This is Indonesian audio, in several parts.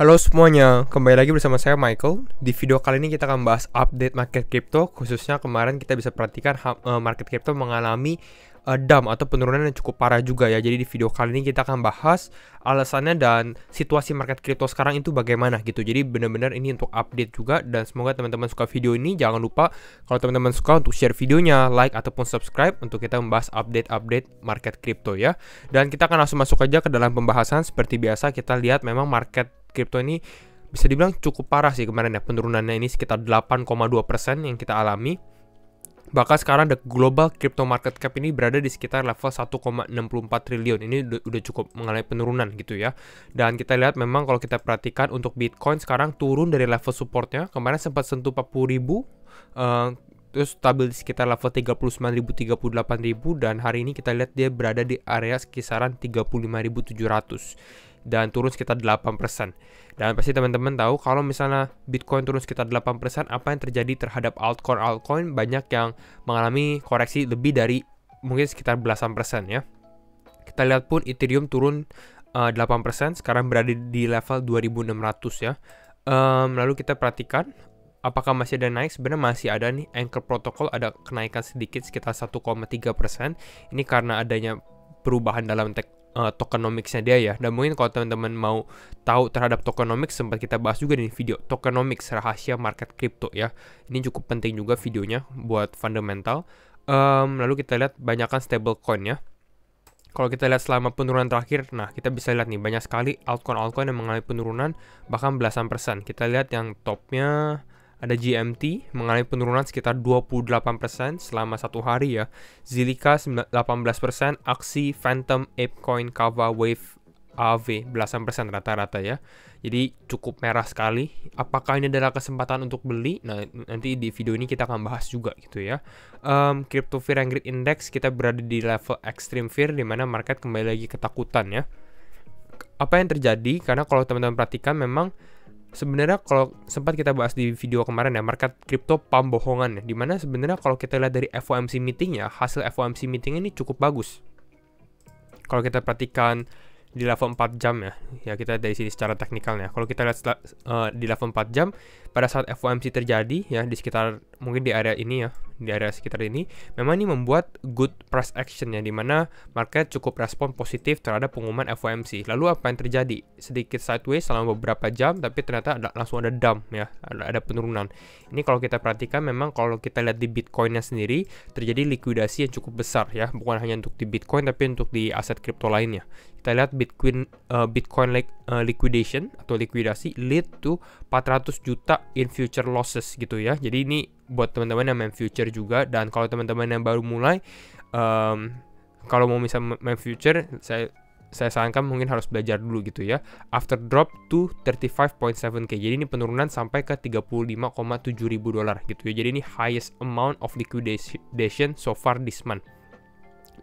Halo semuanya, kembali lagi bersama saya Michael. Di video kali ini kita akan bahas update market crypto, khususnya kemarin kita bisa perhatikan eh, market crypto mengalami dam eh, dump atau penurunan yang cukup parah juga ya. Jadi di video kali ini kita akan bahas alasannya dan situasi market crypto sekarang itu bagaimana gitu. Jadi benar-benar ini untuk update juga dan semoga teman-teman suka video ini. Jangan lupa kalau teman-teman suka untuk share videonya, like ataupun subscribe untuk kita membahas update-update market crypto ya. Dan kita akan langsung masuk aja ke dalam pembahasan. Seperti biasa kita lihat memang market kripto ini bisa dibilang cukup parah sih kemarin ya penurunannya ini sekitar 8,2% persen yang kita alami. Bahkan sekarang the global crypto market cap ini berada di sekitar level 1,64 triliun. Ini udah, cukup mengalami penurunan gitu ya. Dan kita lihat memang kalau kita perhatikan untuk Bitcoin sekarang turun dari level supportnya. Kemarin sempat sentuh 40 ribu. Uh, terus stabil di sekitar level 39.000 38.000 dan hari ini kita lihat dia berada di area kisaran 35.700 dan turun sekitar 8%. Dan pasti teman-teman tahu kalau misalnya Bitcoin turun sekitar 8%, apa yang terjadi terhadap altcoin altcoin banyak yang mengalami koreksi lebih dari mungkin sekitar belasan persen ya. Kita lihat pun Ethereum turun uh, eh, 8%, sekarang berada di level 2600 ya. Um, lalu kita perhatikan apakah masih ada naik? Sebenarnya masih ada nih Anchor Protocol ada kenaikan sedikit sekitar 1,3%. Ini karena adanya perubahan dalam tek uh, tokenomicsnya dia ya. Dan mungkin kalau teman-teman mau tahu terhadap tokenomics sempat kita bahas juga di video tokenomics rahasia market crypto ya. Ini cukup penting juga videonya buat fundamental. Um, lalu kita lihat banyakkan stablecoin ya. Kalau kita lihat selama penurunan terakhir, nah kita bisa lihat nih banyak sekali altcoin-altcoin yang mengalami penurunan bahkan belasan persen. Kita lihat yang topnya ada GMT mengalami penurunan sekitar 28% selama satu hari ya. Zilika 18%, Aksi Phantom, Apecoin, Kava, Wave, AV belasan persen rata-rata ya. Jadi cukup merah sekali. Apakah ini adalah kesempatan untuk beli? Nah nanti di video ini kita akan bahas juga gitu ya. Um, crypto fear and greed index kita berada di level extreme fear di mana market kembali lagi ketakutan ya. Apa yang terjadi? Karena kalau teman-teman perhatikan memang sebenarnya kalau sempat kita bahas di video kemarin ya market crypto pam bohongan ya dimana sebenarnya kalau kita lihat dari FOMC meeting ya hasil FOMC meeting ini cukup bagus kalau kita perhatikan di level 4 jam ya ya kita dari sini secara teknikalnya kalau kita lihat uh, di level 4 jam pada saat FOMC terjadi ya di sekitar mungkin di area ini ya di area sekitar ini, memang ini membuat good price action ya, di mana market cukup respon positif terhadap pengumuman FOMC. Lalu apa yang terjadi? Sedikit sideways selama beberapa jam, tapi ternyata ada, langsung ada dump ya, ada, ada penurunan. Ini kalau kita perhatikan, memang kalau kita lihat di Bitcoinnya sendiri, terjadi likuidasi yang cukup besar ya, bukan hanya untuk di Bitcoin, tapi untuk di aset kripto lainnya kita lihat Bitcoin uh, Bitcoin like, uh, liquidation atau likuidasi lead to 400 juta in future losses gitu ya. Jadi ini buat teman-teman yang main future juga dan kalau teman-teman yang baru mulai um, kalau mau bisa main future saya saya sarankan mungkin harus belajar dulu gitu ya. After drop to 35.7k. Jadi ini penurunan sampai ke 35,7 ribu dolar gitu ya. Jadi ini highest amount of liquidation so far this month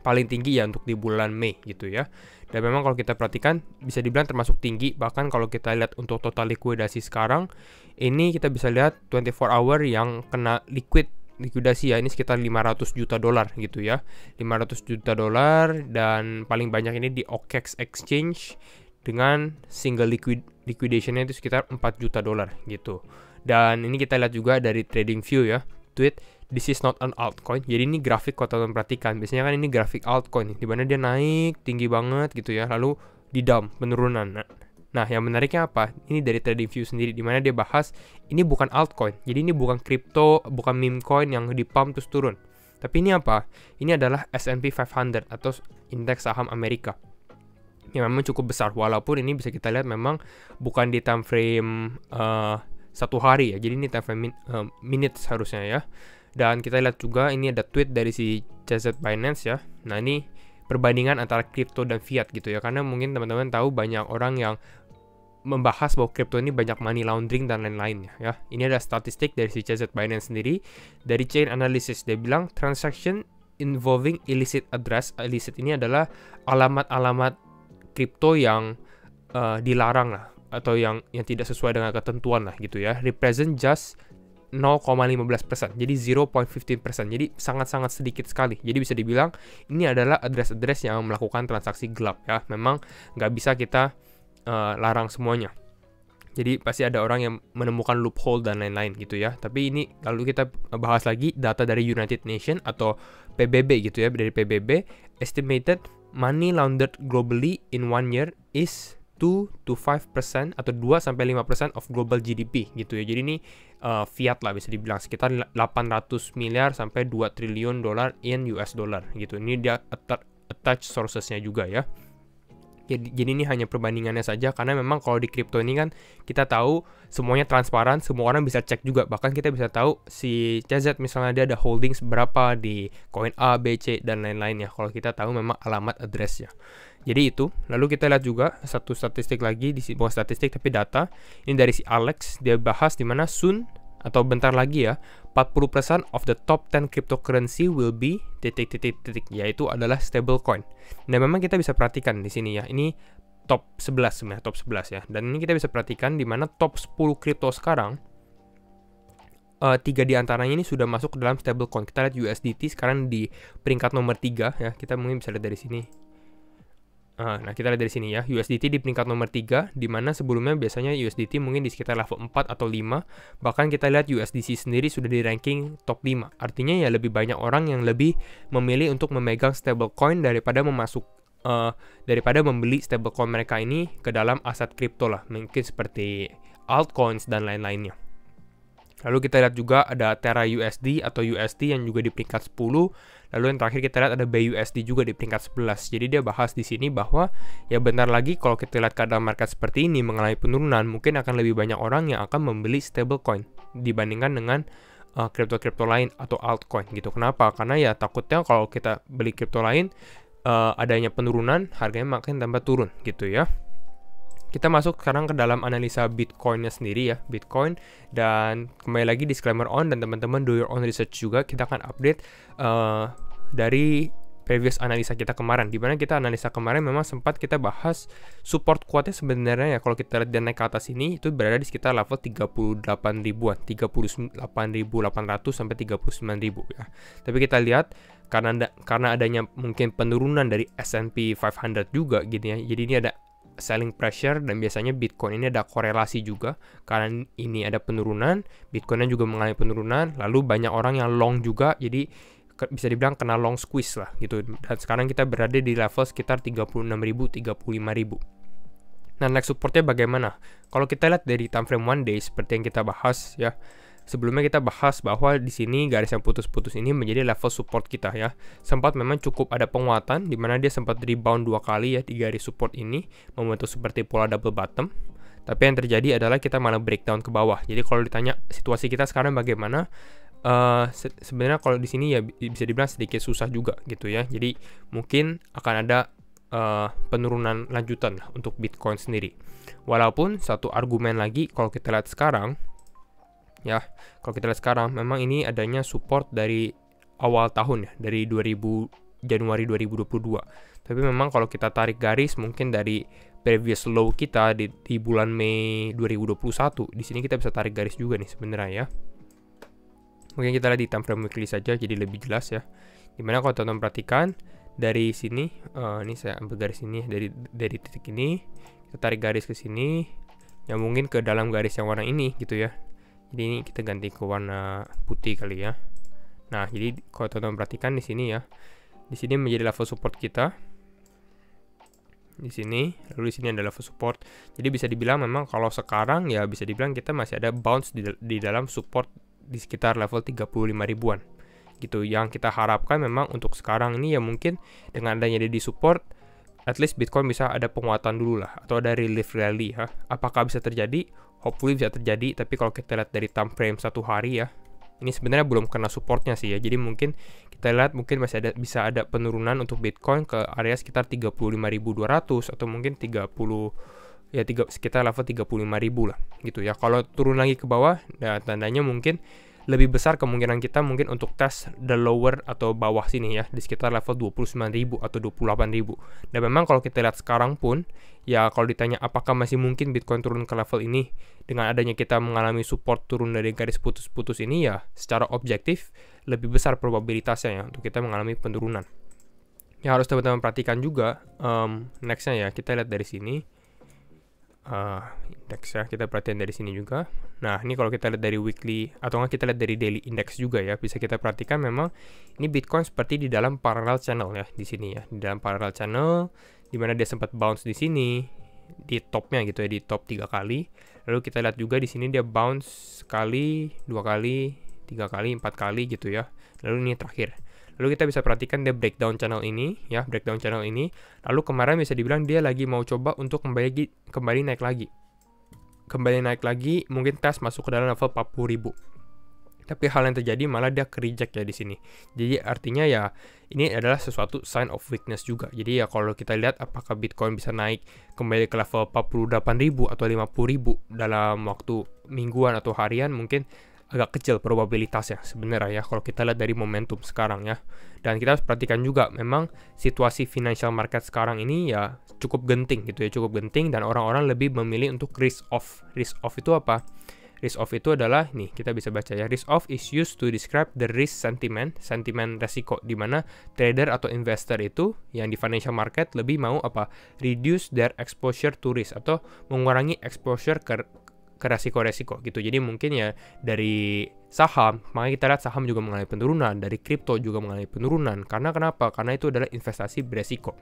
paling tinggi ya untuk di bulan Mei gitu ya. Dan memang kalau kita perhatikan bisa dibilang termasuk tinggi bahkan kalau kita lihat untuk total likuidasi sekarang ini kita bisa lihat 24 hour yang kena liquid likuidasi ya ini sekitar 500 juta dolar gitu ya 500 juta dolar dan paling banyak ini di OKEX Exchange dengan single liquid liquidationnya itu sekitar 4 juta dolar gitu dan ini kita lihat juga dari trading view ya tweet this is not an altcoin. Jadi ini grafik kalau teman perhatikan, biasanya kan ini grafik altcoin di mana dia naik tinggi banget gitu ya, lalu di dump penurunan. Nah, Nah, yang menariknya apa? Ini dari Trading View sendiri, di mana dia bahas ini bukan altcoin. Jadi ini bukan crypto, bukan meme coin yang di pump terus turun. Tapi ini apa? Ini adalah S&P 500 atau indeks saham Amerika. Yang memang cukup besar, walaupun ini bisa kita lihat memang bukan di time frame uh, satu hari ya. Jadi ini time frame min uh, minutes harusnya ya. Dan kita lihat juga ini ada tweet dari si CZ Binance ya. Nah ini perbandingan antara kripto dan fiat gitu ya. Karena mungkin teman-teman tahu banyak orang yang membahas bahwa kripto ini banyak money laundering dan lain-lain ya. ya. Ini ada statistik dari si CZ Binance sendiri dari Chain Analysis dia bilang transaction involving illicit address illicit ini adalah alamat-alamat kripto yang uh, dilarang lah atau yang yang tidak sesuai dengan ketentuan lah gitu ya. Represent just 0,15%. Jadi 0.15%. Jadi sangat-sangat sedikit sekali. Jadi bisa dibilang ini adalah address-address yang melakukan transaksi gelap ya. Memang nggak bisa kita uh, larang semuanya. Jadi pasti ada orang yang menemukan loophole dan lain-lain gitu ya. Tapi ini lalu kita bahas lagi data dari United Nations atau PBB gitu ya dari PBB estimated money laundered globally in one year is 2 to 5% atau 2 sampai 5% of global GDP gitu ya. Jadi ini uh, fiat lah bisa dibilang sekitar 800 miliar sampai 2 triliun dolar in US dollar gitu. Ini dia attach sourcesnya juga ya. Jadi, jadi ini hanya perbandingannya saja karena memang kalau di crypto ini kan kita tahu semuanya transparan, semua orang bisa cek juga. Bahkan kita bisa tahu si CZ misalnya dia ada holdings berapa di coin A, B, C dan lain lain ya. Kalau kita tahu memang alamat addressnya. Jadi itu. Lalu kita lihat juga satu statistik lagi di bawah statistik tapi data. Ini dari si Alex, dia bahas di mana soon atau bentar lagi ya, 40% of the top 10 cryptocurrency will be titik titik titik yaitu adalah stablecoin. Nah, memang kita bisa perhatikan di sini ya. Ini top 11 sebenarnya, top 11 ya. Dan ini kita bisa perhatikan di mana top 10 crypto sekarang uh, tiga di antaranya ini sudah masuk ke dalam stablecoin. Kita lihat USDT sekarang di peringkat nomor 3 ya. Kita mungkin bisa lihat dari sini nah, kita lihat dari sini ya, USDT di peringkat nomor 3, di mana sebelumnya biasanya USDT mungkin di sekitar level 4 atau 5, bahkan kita lihat USDC sendiri sudah di ranking top 5. Artinya ya lebih banyak orang yang lebih memilih untuk memegang stablecoin daripada memasuk uh, daripada membeli stablecoin mereka ini ke dalam aset kripto lah, mungkin seperti altcoins dan lain-lainnya. Lalu kita lihat juga ada Terra USD atau USD yang juga di peringkat 10. Lalu yang terakhir kita lihat ada BUSD juga di peringkat 11. Jadi dia bahas di sini bahwa ya benar lagi kalau kita lihat keadaan market seperti ini mengalami penurunan, mungkin akan lebih banyak orang yang akan membeli stablecoin dibandingkan dengan eh, kripto-kripto uh, lain atau altcoin gitu. Kenapa? Karena ya takutnya kalau kita beli kripto lain uh, adanya penurunan harganya makin tambah turun gitu ya kita masuk sekarang ke dalam analisa Bitcoinnya sendiri ya, Bitcoin. Dan kembali lagi disclaimer on dan teman-teman do your own research juga. Kita akan update uh, dari previous analisa kita kemarin. di mana kita analisa kemarin memang sempat kita bahas support kuatnya sebenarnya ya kalau kita lihat dia naik ke atas ini itu berada di sekitar level 38 ribuan, 38.800 sampai 39.000 ya. Tapi kita lihat karena ada, karena adanya mungkin penurunan dari S&P 500 juga gitu ya. Jadi ini ada selling pressure dan biasanya Bitcoin ini ada korelasi juga karena ini ada penurunan, Bitcoinnya juga mengalami penurunan, lalu banyak orang yang long juga jadi bisa dibilang kena long squeeze lah gitu. Dan sekarang kita berada di level sekitar 36.000 35.000. Nah, next supportnya bagaimana? Kalau kita lihat dari time frame one day seperti yang kita bahas ya, Sebelumnya kita bahas bahwa di sini garis yang putus-putus ini menjadi level support kita ya. Sempat memang cukup ada penguatan di mana dia sempat rebound dua kali ya di garis support ini membentuk seperti pola double bottom. Tapi yang terjadi adalah kita malah breakdown ke bawah. Jadi kalau ditanya situasi kita sekarang bagaimana, Uh, se sebenarnya kalau di sini ya bisa dibilang sedikit susah juga gitu ya. Jadi mungkin akan ada uh, penurunan lanjutan untuk Bitcoin sendiri. Walaupun satu argumen lagi kalau kita lihat sekarang ya. Kalau kita lihat sekarang memang ini adanya support dari awal tahun ya, dari 2000 Januari 2022. Tapi memang kalau kita tarik garis mungkin dari previous low kita di, di bulan Mei 2021, di sini kita bisa tarik garis juga nih sebenarnya ya. Mungkin kita lihat di time frame weekly saja jadi lebih jelas ya. gimana kalau teman-teman perhatikan dari sini, uh, ini saya ambil garis ini dari dari titik ini, kita tarik garis ke sini, yang mungkin ke dalam garis yang warna ini gitu ya jadi ini kita ganti ke warna putih kali ya nah jadi kalau teman-teman perhatikan di sini ya di sini menjadi level support kita di sini lalu di sini ada level support jadi bisa dibilang memang kalau sekarang ya bisa dibilang kita masih ada bounce di, di dalam support di sekitar level 35 ribuan gitu yang kita harapkan memang untuk sekarang ini ya mungkin dengan adanya di support at least Bitcoin bisa ada penguatan dulu lah atau ada relief rally ya apakah bisa terjadi hopefully bisa terjadi tapi kalau kita lihat dari time frame satu hari ya ini sebenarnya belum kena supportnya sih ya jadi mungkin kita lihat mungkin masih ada bisa ada penurunan untuk Bitcoin ke area sekitar 35.200 atau mungkin 30 ya tiga, sekitar level 35.000 lah gitu ya kalau turun lagi ke bawah nah tandanya mungkin lebih besar kemungkinan kita mungkin untuk tes the lower atau bawah sini ya di sekitar level 29.000 atau 28.000 dan memang kalau kita lihat sekarang pun ya kalau ditanya apakah masih mungkin Bitcoin turun ke level ini dengan adanya kita mengalami support turun dari garis putus-putus ini ya secara objektif lebih besar probabilitasnya ya untuk kita mengalami penurunan yang harus teman-teman perhatikan juga um, nextnya ya kita lihat dari sini uh, eh, indeks ya kita perhatikan dari sini juga nah ini kalau kita lihat dari weekly atau nggak kita lihat dari daily index juga ya bisa kita perhatikan memang ini Bitcoin seperti di dalam parallel channel ya di sini ya di dalam parallel channel dimana dia sempat bounce di sini di topnya gitu ya di top tiga kali lalu kita lihat juga di sini dia bounce sekali dua kali tiga kali empat kali gitu ya lalu ini terakhir Lalu kita bisa perhatikan dia breakdown channel ini, ya, breakdown channel ini. Lalu kemarin bisa dibilang dia lagi mau coba untuk kembali kembali naik lagi. Kembali naik lagi, mungkin tes masuk ke dalam level 40.000 tapi hal yang terjadi malah dia ke reject ya di sini. Jadi artinya ya ini adalah sesuatu sign of weakness juga. Jadi ya kalau kita lihat apakah Bitcoin bisa naik kembali ke level 48.000 atau 50.000 dalam waktu mingguan atau harian mungkin agak kecil probabilitasnya sebenarnya ya kalau kita lihat dari momentum sekarang ya. Dan kita harus perhatikan juga memang situasi financial market sekarang ini ya cukup genting gitu ya, cukup genting dan orang-orang lebih memilih untuk risk off. Risk off itu apa? Risk off itu adalah nih kita bisa baca ya. Risk off is used to describe the risk sentiment, sentiment resiko di mana trader atau investor itu yang di financial market lebih mau apa? Reduce their exposure to risk atau mengurangi exposure ke ke resiko-resiko gitu. Jadi mungkin ya dari saham, makanya kita lihat saham juga mengalami penurunan, dari kripto juga mengalami penurunan. Karena kenapa? Karena itu adalah investasi beresiko.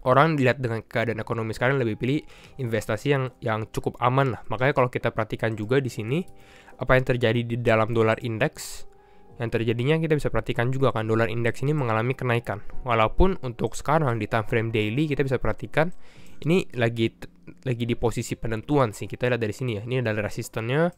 Orang dilihat dengan keadaan ekonomi sekarang lebih pilih investasi yang yang cukup aman lah. Makanya kalau kita perhatikan juga di sini apa yang terjadi di dalam dolar indeks yang terjadinya kita bisa perhatikan juga kan dolar indeks ini mengalami kenaikan. Walaupun untuk sekarang di time frame daily kita bisa perhatikan ini lagi lagi di posisi penentuan sih kita lihat dari sini ya ini adalah resistennya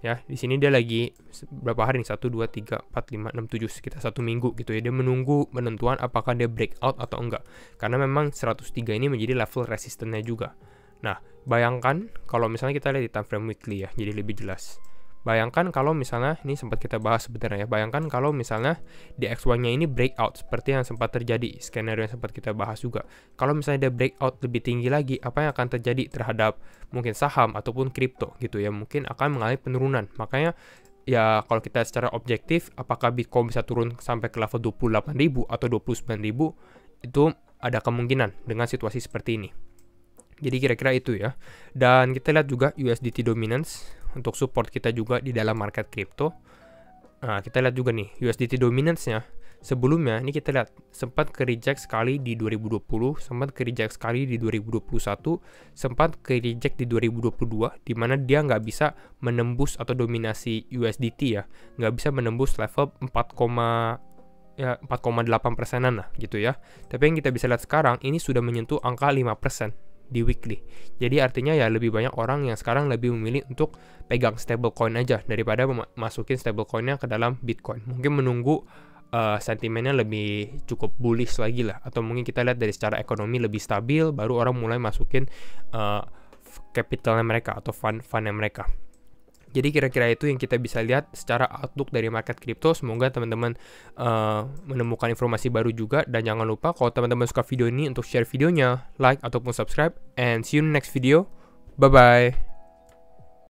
ya di sini dia lagi berapa hari nih satu dua tiga empat lima enam tujuh sekitar satu minggu gitu ya dia menunggu penentuan apakah dia breakout atau enggak karena memang 103 ini menjadi level resistennya juga nah bayangkan kalau misalnya kita lihat di time frame weekly ya jadi lebih jelas Bayangkan kalau misalnya, ini sempat kita bahas sebenarnya ya, bayangkan kalau misalnya di X1-nya ini breakout, seperti yang sempat terjadi, skenario yang sempat kita bahas juga. Kalau misalnya dia breakout lebih tinggi lagi, apa yang akan terjadi terhadap mungkin saham ataupun kripto gitu ya, mungkin akan mengalami penurunan. Makanya ya kalau kita secara objektif, apakah Bitcoin bisa turun sampai ke level 28.000 atau 29.000, itu ada kemungkinan dengan situasi seperti ini. Jadi kira-kira itu ya. Dan kita lihat juga USDT dominance untuk support kita juga di dalam market crypto. Nah, kita lihat juga nih USDT dominance-nya. Sebelumnya ini kita lihat sempat ke reject sekali di 2020, sempat ke reject sekali di 2021, sempat ke reject di 2022 di mana dia nggak bisa menembus atau dominasi USDT ya, nggak bisa menembus level 4, ya 4,8 persenan lah gitu ya. Tapi yang kita bisa lihat sekarang ini sudah menyentuh angka 5 persen di weekly. Jadi artinya ya lebih banyak orang yang sekarang lebih memilih untuk pegang stablecoin aja daripada masukin stablecoinnya ke dalam Bitcoin. Mungkin menunggu uh, sentimennya lebih cukup bullish lagi lah atau mungkin kita lihat dari secara ekonomi lebih stabil baru orang mulai masukin uh, capitalnya mereka atau fund fundnya mereka jadi kira-kira itu yang kita bisa lihat secara outlook dari market kripto. Semoga teman-teman uh, menemukan informasi baru juga dan jangan lupa kalau teman-teman suka video ini untuk share videonya, like ataupun subscribe and see you next video. Bye bye.